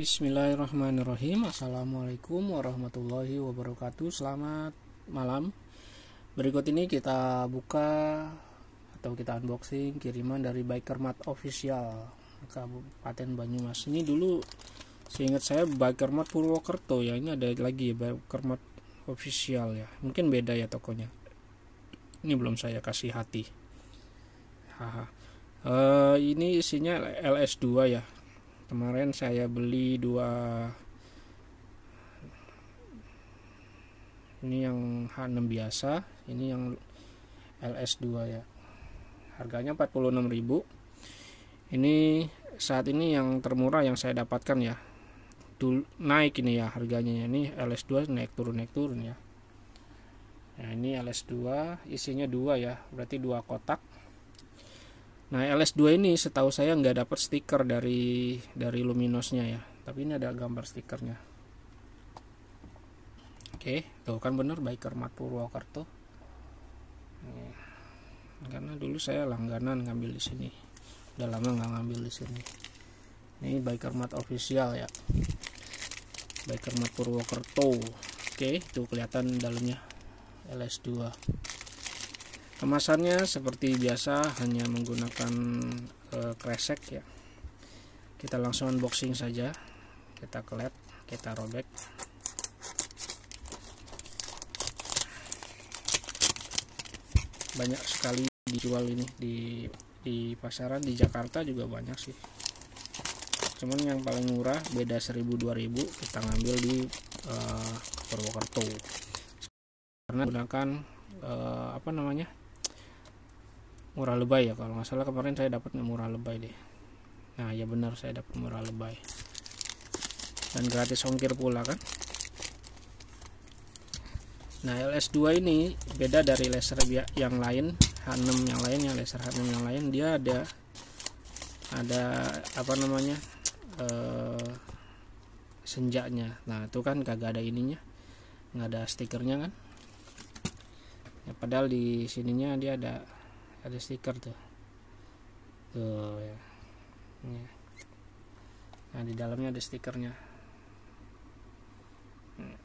Bismillahirrahmanirrahim Assalamualaikum warahmatullahi wabarakatuh Selamat malam Berikut ini kita buka Atau kita unboxing Kiriman dari Biker Mat Official Kabupaten Banyumas Ini dulu seingat saya Biker Mat Purwokerto ya Ini ada lagi ya Biker Mat Official ya Mungkin beda ya tokonya Ini belum saya kasih hati Haha uh, ini isinya LS2 ya kemarin saya beli dua ini yang H6 biasa ini yang LS2 ya harganya 46.000 ini saat ini yang termurah yang saya dapatkan ya naik ini ya harganya ini LS2 naik turun naik turun ya nah ini LS2 isinya dua ya berarti dua kotak Nah LS2 ini setahu saya nggak dapat stiker dari dari Luminosnya ya. Tapi ini ada gambar stikernya. Oke, tuh kan bener biker Mat Purwokerto. Karena dulu saya langganan ngambil di sini. Udah lama nggak ngambil di sini. Ini biker Mat official ya. Biker Mat Purwokerto. Oke, tuh kelihatan dalamnya LS2 kemasannya seperti biasa hanya menggunakan e, kresek ya kita langsung unboxing saja kita klep kita robek banyak sekali dijual ini di di pasaran di Jakarta juga banyak sih cuman yang paling murah beda 1000 2000 kita ngambil di uh, Purwokerto karena gunakan uh, eh, apa namanya murah lebay ya kalau nggak salah kemarin saya dapat murah lebay deh nah ya benar saya dapat murah lebay dan gratis ongkir pula kan nah LS2 ini beda dari laser yang lain H6 yang lain yang laser H6 yang lain dia ada ada apa namanya eh, senjanya nah itu kan kagak ada ininya nggak ada stikernya kan ya, padahal di sininya dia ada ada stiker tuh tuh ya ini. nah di dalamnya ada stikernya nah.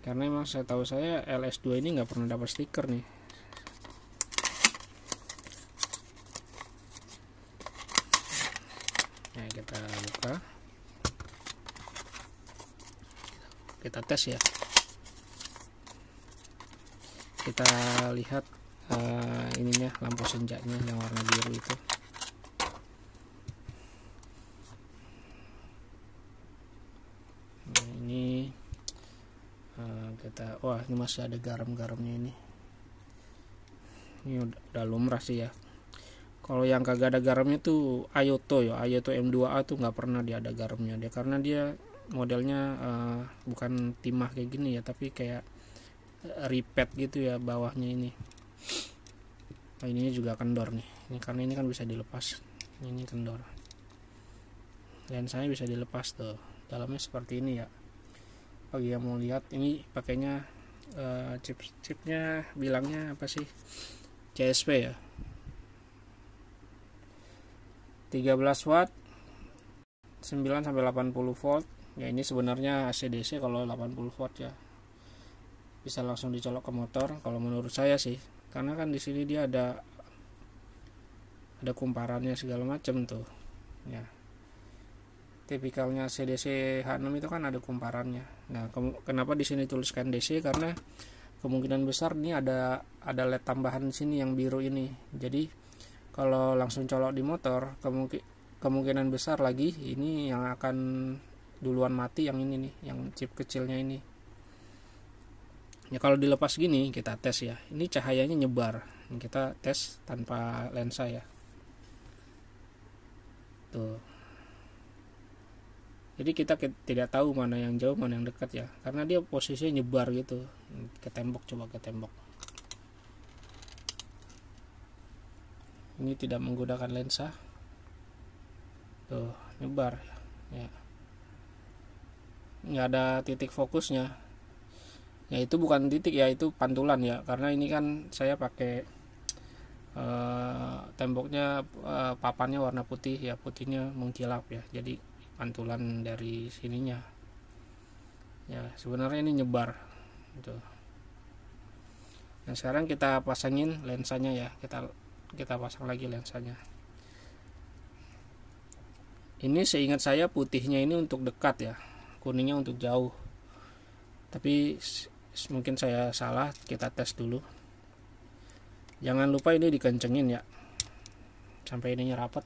karena emang saya tahu saya LS2 ini nggak pernah dapat stiker nih nah kita buka kita tes ya kita lihat uh, ininya lampu senjanya yang warna biru itu nah, ini uh, kita wah ini masih ada garam-garamnya ini ini udah, lumrah sih ya kalau yang kagak ada garamnya tuh Ayoto ya Ayoto M2A tuh nggak pernah dia ada garamnya dia karena dia modelnya uh, bukan timah kayak gini ya tapi kayak repet gitu ya bawahnya ini nah ininya juga kendor nih ini karena ini kan bisa dilepas ini kendor lensanya bisa dilepas tuh dalamnya seperti ini ya bagi yang mau lihat ini pakainya uh, eh, chip chipnya bilangnya apa sih CSP ya 13 watt 9 sampai 80 volt ya ini sebenarnya AC-DC kalau 80 volt ya bisa langsung dicolok ke motor kalau menurut saya sih karena kan di sini dia ada ada kumparannya segala macam tuh ya tipikalnya CDC H6 itu kan ada kumparannya nah kenapa di sini tuliskan DC karena kemungkinan besar ini ada ada led tambahan di sini yang biru ini jadi kalau langsung colok di motor kemungkin kemungkinan besar lagi ini yang akan duluan mati yang ini nih yang chip kecilnya ini ya kalau dilepas gini kita tes ya ini cahayanya nyebar kita tes tanpa lensa ya tuh jadi kita tidak tahu mana yang jauh mana yang dekat ya karena dia posisinya nyebar gitu ke tembok coba ke tembok ini tidak menggunakan lensa tuh nyebar ya nggak ada titik fokusnya ya itu bukan titik ya itu pantulan ya karena ini kan saya pakai uh, temboknya uh, papannya warna putih ya putihnya mengkilap ya jadi pantulan dari sininya ya sebenarnya ini nyebar gitu nah sekarang kita pasangin lensanya ya kita kita pasang lagi lensanya ini seingat saya putihnya ini untuk dekat ya kuningnya untuk jauh tapi mungkin saya salah kita tes dulu jangan lupa ini dikencengin ya sampai ininya rapat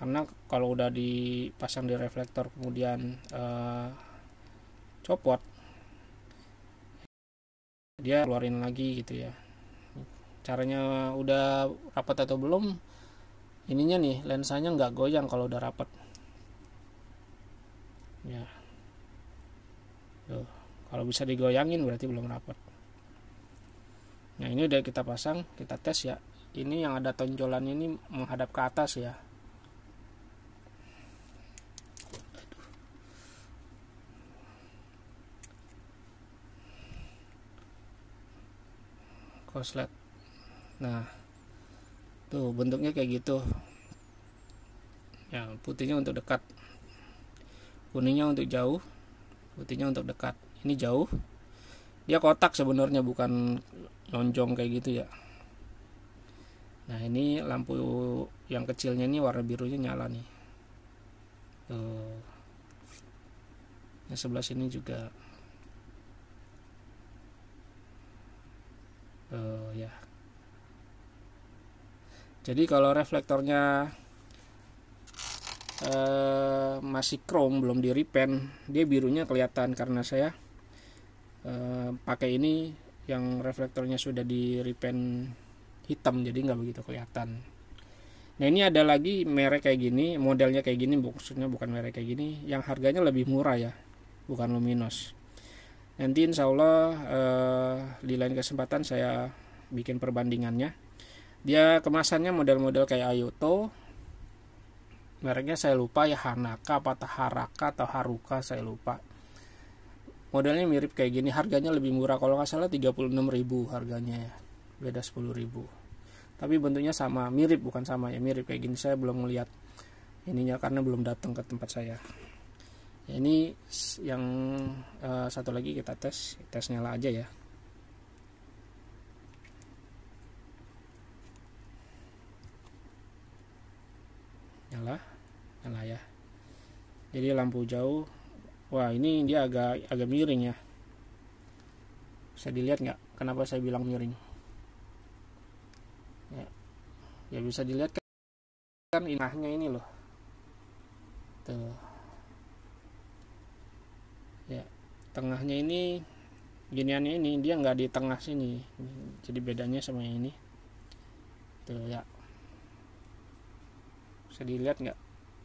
karena kalau udah dipasang di reflektor kemudian eh, copot dia keluarin lagi gitu ya caranya udah rapat atau belum ininya nih lensanya nggak goyang kalau udah rapat ya Tuh. kalau bisa digoyangin berarti belum rapat nah ini udah kita pasang kita tes ya ini yang ada tonjolan ini menghadap ke atas ya koslet nah tuh bentuknya kayak gitu ya putihnya untuk dekat kuningnya untuk jauh putihnya untuk dekat ini jauh dia kotak sebenarnya bukan lonjong kayak gitu ya nah ini lampu yang kecilnya ini warna birunya nyala nih tuh yang sebelah sini juga tuh ya jadi kalau reflektornya eh, masih chrome belum di repaint dia birunya kelihatan karena saya eh, pakai ini yang reflektornya sudah di repaint hitam jadi nggak begitu kelihatan nah ini ada lagi merek kayak gini modelnya kayak gini maksudnya bukan merek kayak gini yang harganya lebih murah ya bukan luminos nanti insya Allah eh, di lain kesempatan saya bikin perbandingannya dia kemasannya model-model kayak Ayoto mereknya saya lupa ya Hanaka atau Haraka atau Haruka saya lupa modelnya mirip kayak gini harganya lebih murah kalau nggak salah 36.000 harganya ya beda 10.000 tapi bentuknya sama mirip bukan sama ya mirip kayak gini saya belum melihat ininya karena belum datang ke tempat saya ini yang uh, satu lagi kita tes tes lah aja ya nyala nyala ya jadi lampu jauh wah ini dia agak agak miring ya bisa dilihat nggak kenapa saya bilang miring ya, ya bisa dilihat kan, kan inahnya ini loh tuh ya tengahnya ini giniannya ini dia nggak di tengah sini jadi bedanya sama yang ini tuh ya bisa dilihat nggak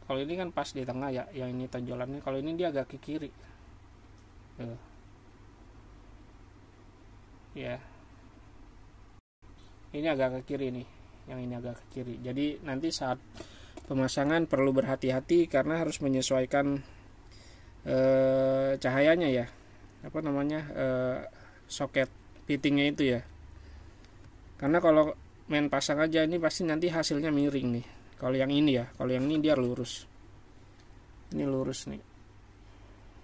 kalau ini kan pas di tengah ya yang ini tonjolannya kalau ini dia agak ke kiri tuh ya ini agak ke kiri nih yang ini agak ke kiri jadi nanti saat pemasangan perlu berhati-hati karena harus menyesuaikan eh, cahayanya ya apa namanya eh, soket fittingnya itu ya karena kalau main pasang aja ini pasti nanti hasilnya miring nih kalau yang ini ya kalau yang ini dia lurus ini lurus nih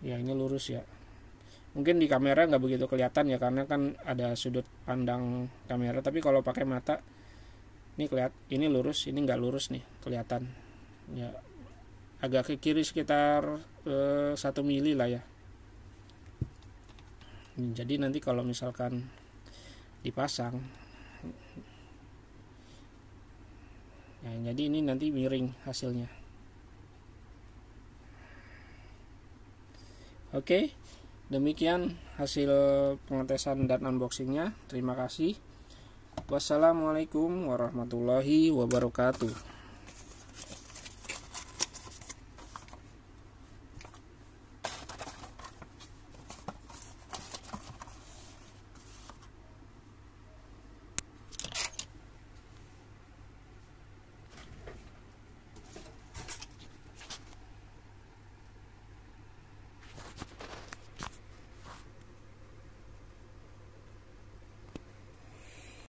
ya ini lurus ya mungkin di kamera nggak begitu kelihatan ya karena kan ada sudut pandang kamera tapi kalau pakai mata ini kelihat ini lurus ini nggak lurus nih kelihatan ya agak ke kiri sekitar eh, satu eh, mili lah ya jadi nanti kalau misalkan dipasang nah jadi ini nanti miring hasilnya oke demikian hasil pengetesan dan unboxingnya terima kasih wassalamualaikum warahmatullahi wabarakatuh